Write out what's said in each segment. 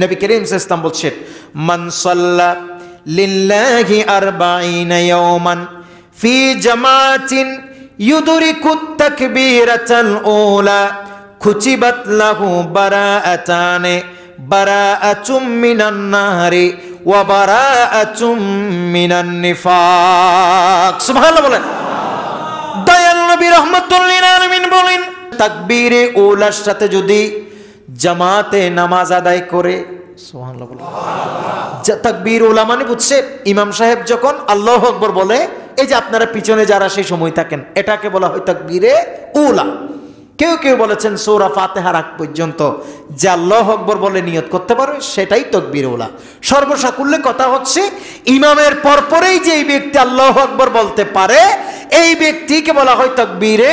নবী করিম ইসলাম বলছেন মানসল্লা লিল্লাহি আরবাইনা ইয়াওমান ফি জামাতিন ইউদরিকুত তাকবীরাতাল উলা খুচিবাত লাহু বারাআতানে বারাআতুম মিনান ওয়া বারাআতুম মিনান নিফাক সুবহানাল্লাহ দয়াল নবী লিল আলামিন বলেন তাকবীরে উলার সাথে যদি জামাতে নামাজ আদায় করে তাকবীর মানে বুঝছে ইমাম সাহেব যখন আল্লাহ আকবর বলে এই যে আপনারা পিছনে যারা সেই সময় থাকেন এটাকে বলা হয় তাকবীরে উলা কেউ কেউ বলেছেন সৌরা ফাতেহার আগ পর্যন্ত যে আল্লাহ আকবর বলে নিয়ত করতে পারবে সেটাই তকবির ওলা সর্বসাকুল্যে কথা হচ্ছে ইমামের পরপরেই যে এই ব্যক্তি আল্লাহ আকবর বলতে পারে এই ব্যক্তিকে বলা হয় তকবিরে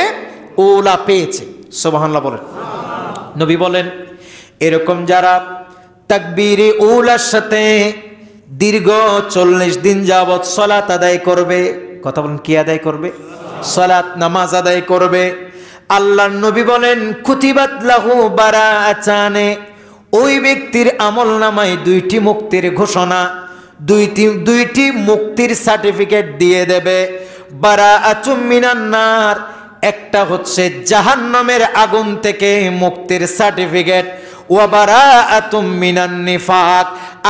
ওলা পেয়েছে সোবাহান্লা বলেন নবী বলেন এরকম যারা তাকবীরে উলার সাথে দীর্ঘ চল্লিশ দিন যাবৎ সলাত আদায় করবে কথা বলেন কি আদায় করবে সলাত নামাজ আদায় করবে আল্লাহর নবী বলেন কুতিবাত লাহু বারা আচানে ওই ব্যক্তির আমল নামায় দুইটি মুক্তির ঘোষণা দুইটি দুইটি মুক্তির সার্টিফিকেট দিয়ে দেবে বারা আচুমিনান্নার একটা হচ্ছে জাহান্নামের আগুন থেকে মুক্তির সার্টিফিকেট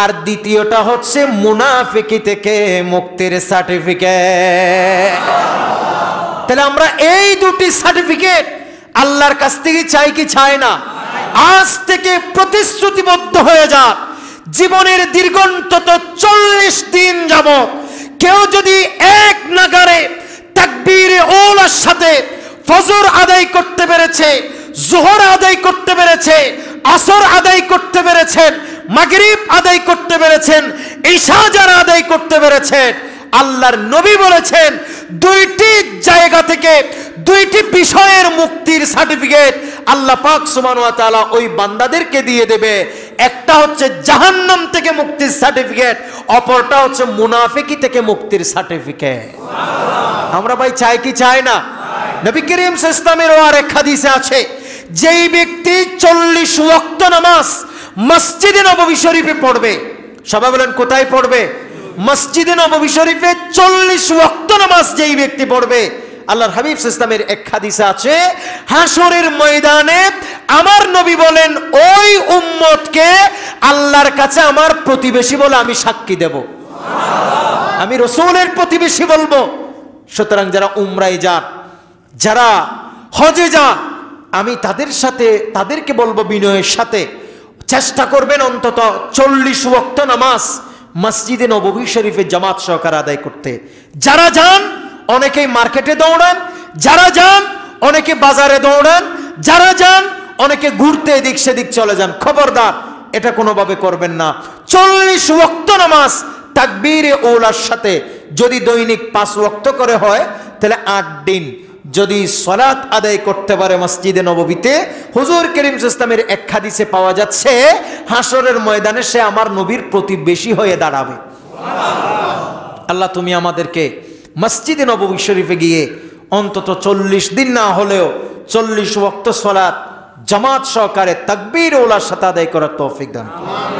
আর দ্বিতীয়টা হচ্ছে মুনাফিকি থেকে মুক্তির সার্টিফিকেট তাহলে আমরা এই দুটি সার্টিফিকেট আল্লাহর কাছ থেকে চাই কি চাই না আজ থেকে প্রতিশ্রুতিবদ্ধ হয়ে যাক জীবনের দীর্ঘন্তত চল্লিশ দিন যাব কেউ যদি এক নাগারে তাকবীরে ওলা ফজর আদায় করতে পেরেছে জোহর আদায় করতে পেরেছে আসর আদায় করতে পেরেছেন মাগরিব আদায় করতে পেরেছেন ঈশা যারা আদায় করতে পেরেছেন আল্লাহর নবী বলেছেন দুইটি জায়গা থেকে দুইটি বিষয়ের মুক্তির সার্টিফিকেট আল্লাহ পাক সুমানুয়া তাআলা ওই বান্দাদেরকে দিয়ে দেবে একটা হচ্ছে জাহান্নাম থেকে মুক্তির সার্টিফিকেট অপরটা হচ্ছে মুনাফিকি থেকে মুক্তির সার্টিফিকেট আমরা ভাই চাই কি চাই না নবী করিম ইসলামেরও আর হাদিসে আছে যেই ব্যক্তি চল্লিশ ওয়াক্ত নামাজ মসজিদে নবী শরীফে পড়বে সবাই বলেন কোথায় পড়বে মসজিদে নবী শরীফে চল্লিশ ওয়াক্ত নামাজ যেই ব্যক্তি পড়বে আল্লাহর হাবিব ইসলামের এক হাদিসে আছে হাসরের ময়দানে আমার নবী বলেন ওই উম্মতকে আল্লাহর কাছে আমার প্রতিবেশী বলে আমি সাক্ষী দেব আমি রসুলের প্রতিবেশী বলবো সুতরাং যারা উমরাই যান যারা হজে যান আমি তাদের সাথে তাদেরকে বলবো বিনয়ের সাথে চেষ্টা করবেন অন্তত চল্লিশ ভক্ত নামাজ মসজিদে নবী শরীফে জামাত সহকার আদায় করতে যারা যান অনেকেই মার্কেটে দৌড়ান যারা যান অনেকে বাজারে দৌড়ান যারা যান অনেকে ঘুরতে এদিক সেদিক চলে যান খবরদার এটা কোনোভাবে করবেন না চল্লিশ ভক্ত নামাজ তাকবীর ওলার সাথে যদি দৈনিক পাঁচ ভক্ত করে হয় তাহলে আট দিন যদি সলাৎ আদায় করতে পারে মসজিদে নববীতে হুজুর করিম ইসলামের এক হাদিসে পাওয়া যাচ্ছে হাসরের ময়দানে সে আমার নবীর প্রতিবেশী হয়ে দাঁড়াবে আল্লাহ তুমি আমাদেরকে মসজিদে নববী শরীফে গিয়ে অন্তত চল্লিশ দিন না হলেও চল্লিশ ওক্ত সলাৎ জামাত সহকারে তাকবীর ওলা সাথে আদায় করার তৌফিক দান